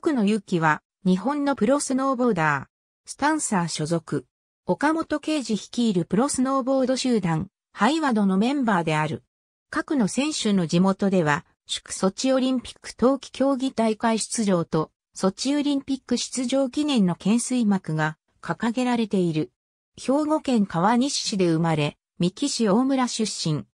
角野ゆきは、日本のプロスノーボーダー、スタンサー所属。岡本圭司率いるプロスノーボード集団、ハイワドのメンバーである。各の選手の地元では、祝ソチオリンピック冬季競技大会出場と、ソチオリンピック出場記念の懸垂幕が掲げられている。兵庫県川西市で生まれ、三木市大村出身。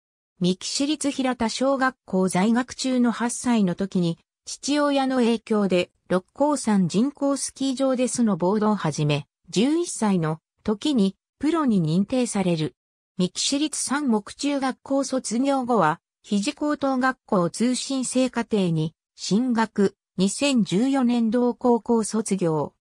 三木市立平田小学校在学中の8歳の時に父親の影響で、六甲山人工スキー場でスノボードを始め、11歳の時にプロに認定される。三木市立三木中学校卒業後は、肘高等学校通信制課程に進学、2014年同高校卒業。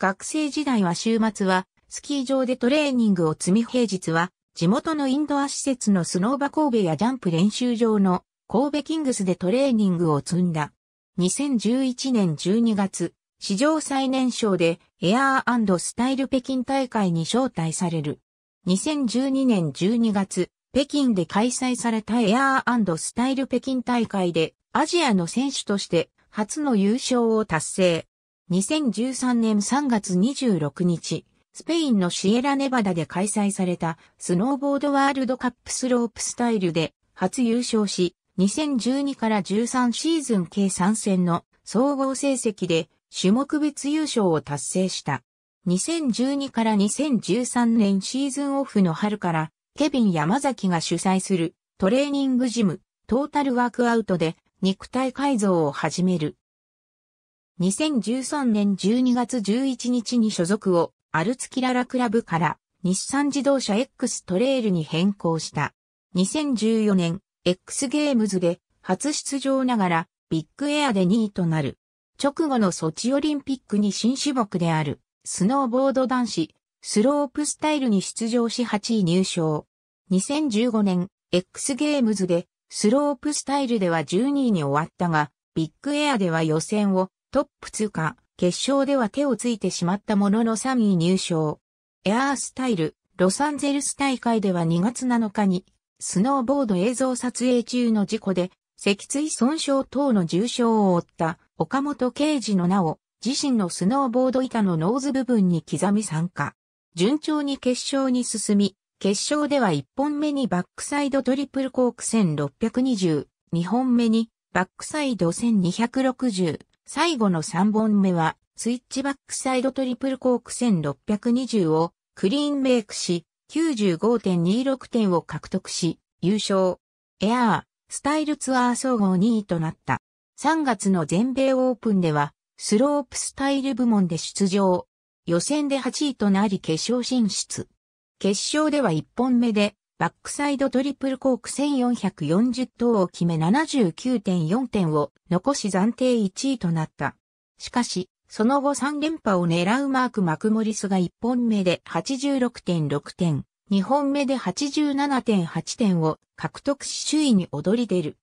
学生時代は週末は、スキー場でトレーニングを積み平日は、地元のインドア施設のスノーバ神戸やジャンプ練習場の神戸キングスでトレーニングを積んだ。2011年12月、史上最年少でエアースタイル北京大会に招待される。2012年12月、北京で開催されたエアースタイル北京大会でアジアの選手として初の優勝を達成。2013年3月26日、スペインのシエラネバダで開催されたスノーボードワールドカップスロープスタイルで初優勝し、2012から13シーズン計3戦の総合成績で種目別優勝を達成した。2012から2013年シーズンオフの春から、ケビン山崎が主催するトレーニングジム、トータルワークアウトで肉体改造を始める。2013年12月11日に所属をアルツキララクラブから日産自動車 X トレールに変更した。2014年 X ゲームズで初出場ながらビッグエアで2位となる。直後のソチオリンピックに新種目であるスノーボード男子スロープスタイルに出場し8位入賞。2015年 X ゲームズでスロープスタイルでは12位に終わったがビッグエアでは予選をトップ通過、決勝では手をついてしまったものの3位入賞。エアースタイル、ロサンゼルス大会では2月7日にスノーボード映像撮影中の事故で、脊椎損傷等の重傷を負った岡本圭司の名を自身のスノーボード板のノーズ部分に刻み参加。順調に決勝に進み、決勝では1本目にバックサイドトリプルコーク1620、2本目にバックサイド1260、最後の3本目はスイッチバックサイドトリプルコーク1620をクリーンメイクし、95.26点を獲得し、優勝。エアー、スタイルツアー総合2位となった。3月の全米オープンでは、スロープスタイル部門で出場。予選で8位となり決勝進出。決勝では1本目で、バックサイドトリプルコーク1440等を決め79.4点を残し暫定1位となった。しかし、その後3連覇を狙うマーク・マクモリスが1本目で86.6点、2本目で87.8点を獲得し首位に躍り出る。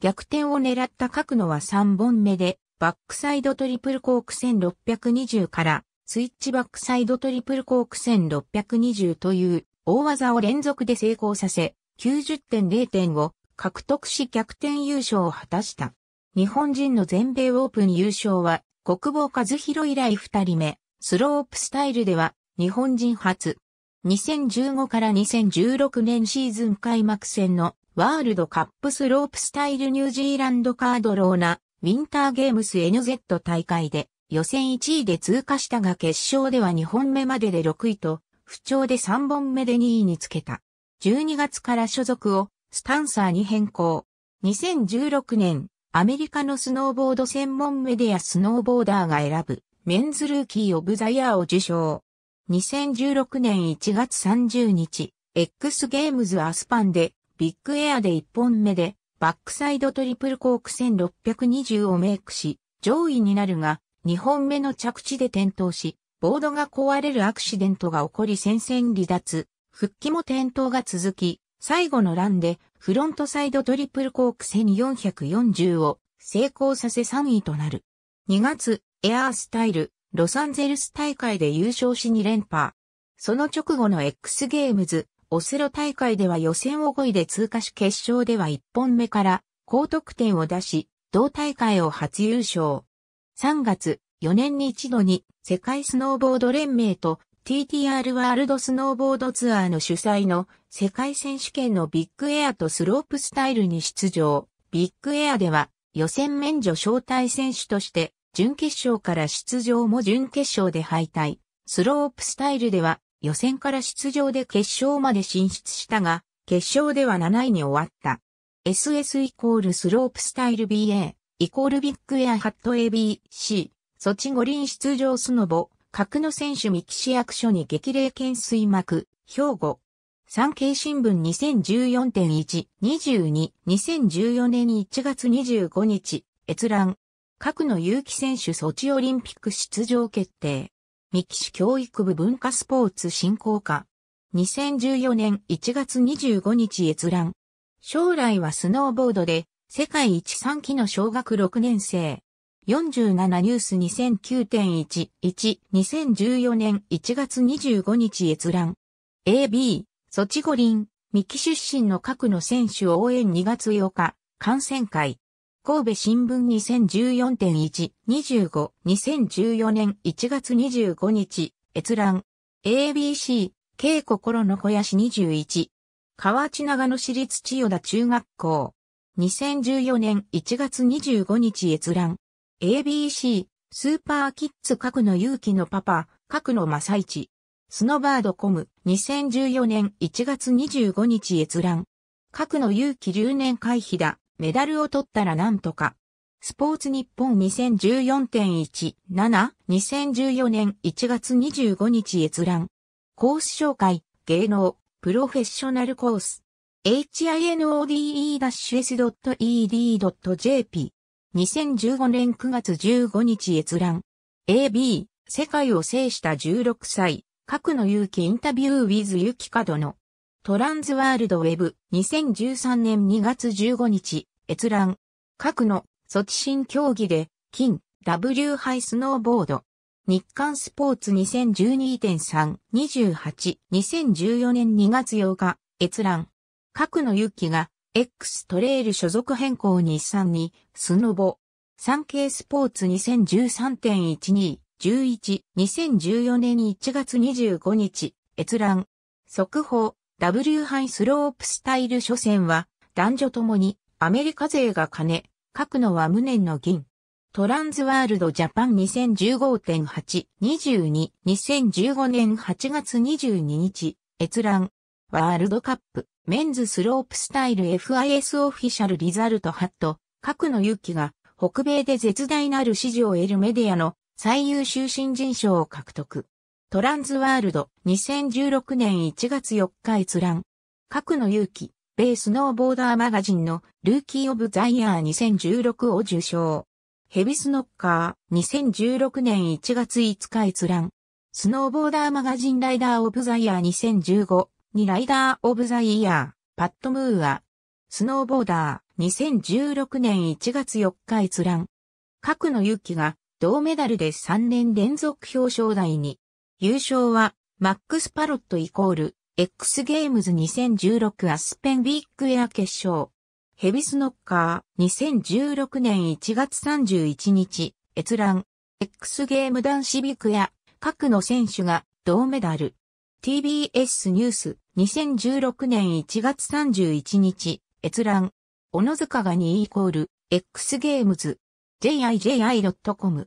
逆転を狙った角野は3本目でバックサイドトリプルコーク1620からスイッチバックサイドトリプルコーク1620という大技を連続で成功させ90.0点を獲得し逆転優勝を果たした。日本人の全米オープン優勝は国防和弘以来二人目、スロープスタイルでは日本人初。2015から2016年シーズン開幕戦のワールドカップスロープスタイルニュージーランドカードローナウィンターゲームス NZ 大会で予選1位で通過したが決勝では2本目までで6位と不調で3本目で2位につけた。12月から所属をスタンサーに変更。2016年アメリカのスノーボード専門メディアスノーボーダーが選ぶメンズルーキー・オブ・ザ・イヤーを受賞。2016年1月30日、X ゲームズアスパンでビッグエアで1本目でバックサイドトリプルコーク1620をメイクし、上位になるが、2本目の着地で転倒し、ボードが壊れるアクシデントが起こり戦線離脱、復帰も転倒が続き、最後のランでフロントサイドトリプルコークセニ440を成功させ3位となる。2月、エアースタイル、ロサンゼルス大会で優勝し2連覇。その直後の X ゲームズ、オスロ大会では予選を5位で通過し決勝では1本目から高得点を出し、同大会を初優勝。3月、4年に一度に世界スノーボード連盟と TTR ワールドスノーボードツアーの主催の世界選手権のビッグエアとスロープスタイルに出場。ビッグエアでは予選免除招待選手として準決勝から出場も準決勝で敗退。スロープスタイルでは予選から出場で決勝まで進出したが、決勝では7位に終わった。SS イコールスロープスタイル BA イコールビッグエアハット ABC ソチ五輪出場スノボ格の選手三木市役所に激励懸垂幕兵庫産経新聞2014.1、22、2014年1月25日、閲覧。核の有機選手ソチオリンピック出場決定。三木市教育部文化スポーツ振興課。2014年1月25日閲覧。将来はスノーボードで、世界一3期の小学6年生。47ニュース2009.11、2014年1月25日閲覧。AB、ソチ五輪、三木出身の各の選手応援2月8日、観戦会。神戸新聞2014.1、25、2014年1月25日、閲覧。ABC、K 心の小屋市21。河内長野市立千代田中学校。2014年1月25日閲覧。ABC 古心の小屋市2 1河内長野市立千代田中学校2 0 1 4年1月2 5日閲覧 a b c スーパーキッズ各の勇気のパパ、各の正一。スノバードコム2014年1月25日閲覧。核の勇気留年回避だ。メダルを取ったらなんとか。スポーツ日本2014.17、2014年1月25日閲覧。コース紹介、芸能、プロフェッショナルコース。hinode-s.ed.jp。2015年9月15日閲覧。AB、世界を制した16歳、核の勇気インタビュー with ゆきの。トランズワールドウェブ2013年2月15日、閲覧。核の措置新競技で、金、W ハイスノーボード。日刊スポーツ2012.328、2014年2月8日、閲覧。核の勇気が、X トレイル所属変更日産に、スノボ。産経スポーツ2013.12、11、2014年1月25日、閲覧。速報、W 杯スロープスタイル初戦は、男女ともに、アメリカ勢が金、くのは無念の銀。トランズワールドジャパン2015.8、22、2015年8月22日、閲覧。ワールドカップ、メンズスロープスタイル FIS オフィシャルリザルトハット、各の勇気が、北米で絶大なる支持を得るメディアの最優秀新人賞を獲得。トランズワールド2016年1月4日閲覧。核の勇気、ベースノーボーダーマガジンのルーキーオブザイヤー2016を受賞。ヘビスノッカー2016年1月5日閲覧。スノーボーダーマガジンライダーオブザイヤー2015にライダーオブザイヤー、パッドムーア。スノーボーダー2016年1月4日閲覧。核の勇気が銅メダルで3年連続表彰台に。優勝は、マックス・パロットイコール、X ゲームズ2016アスペンビッグエア決勝。ヘビスノッカー2016年1月31日、閲覧。X ゲーム男子ビッグエア、各の選手が銅メダル。TBS ニュース2016年1月31日、閲覧。小野塚が2イコール、X ゲームズ jiji.com。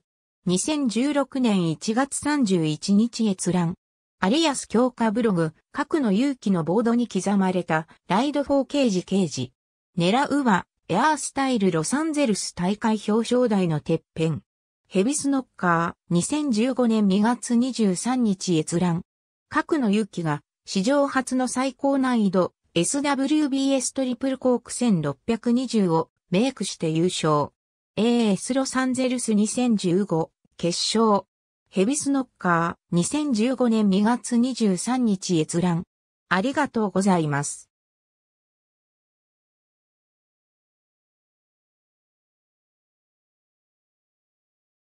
2016年1月31日閲覧。有安強化ブログ、核の勇気のボードに刻まれた、ライド4刑事刑事。狙うは、エアースタイルロサンゼルス大会表彰台のてっぺん。ヘビスノッカー、2015年2月23日閲覧。核の勇気が、史上初の最高難易度、SWBS トリプルコーク1620を、メイクして優勝。AS ロサンゼルス2015決勝ヘビスノッカー2015年2月23日閲覧ありがとうございます。